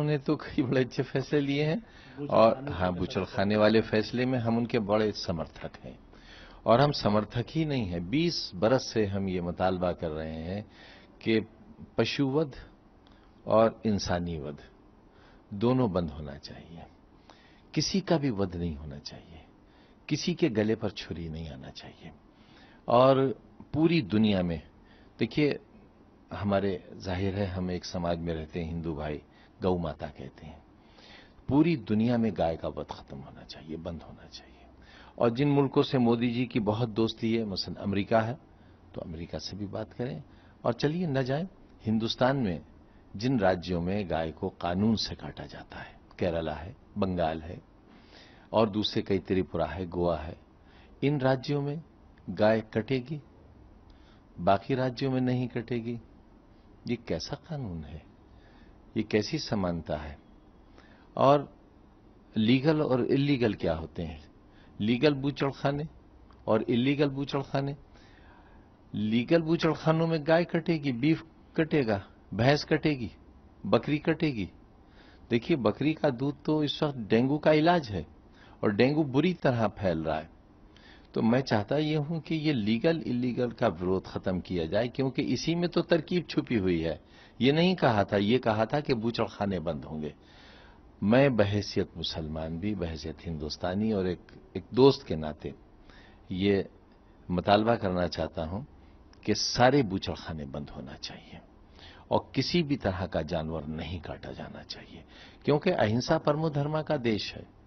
उन्होंने तो कई बड़े अच्छे फैसले लिए हैं और हाँ बुचल खाने वाले फैसले में हम उनके बड़े समर्थक हैं और हम समर्थक ही नहीं हैं 20 बरस से हम ये मुतालबा कर रहे हैं कि पशुवध और इंसानी वध दोनों बंद होना चाहिए किसी का भी वध नहीं होना चाहिए किसी के गले पर छुरी नहीं आना चाहिए और पूरी दुनिया में देखिए हमारे जाहिर है हम एक समाज में रहते हैं हिंदू भाई गौ माता कहते हैं पूरी दुनिया में गाय का वध खत्म होना चाहिए बंद होना चाहिए और जिन मुल्कों से मोदी जी की बहुत दोस्ती है मसलन अमेरिका है तो अमेरिका से भी बात करें और चलिए न जाए हिंदुस्तान में जिन राज्यों में गाय को कानून से काटा जाता है केरला है बंगाल है और दूसरे कई त्रिपुरा है गोवा है इन राज्यों में गाय कटेगी बाकी राज्यों में नहीं कटेगी ये कैसा कानून है ये कैसी समानता है और लीगल और इलीगल क्या होते हैं लीगल बूचड़खाने और इलीगल बूचड़खाने लीगल बूचड़खानों में गाय कटेगी बीफ कटेगा भैंस कटेगी बकरी कटेगी देखिए बकरी का दूध तो इस वक्त डेंगू का इलाज है और डेंगू बुरी तरह फैल रहा है तो मैं चाहता ये हूं कि ये लीगल इलीगल का विरोध खत्म किया जाए क्योंकि इसी में तो तरकीब छुपी हुई है ये नहीं कहा था ये कहा था कि बूचड़खाने बंद होंगे मैं बहसियत मुसलमान भी बहसीत हिंदुस्तानी और एक एक दोस्त के नाते ये मुतालबा करना चाहता हूं कि सारे बूचड़खाने बंद होना चाहिए और किसी भी तरह का जानवर नहीं काटा जाना चाहिए क्योंकि अहिंसा परमो धर्मा का देश है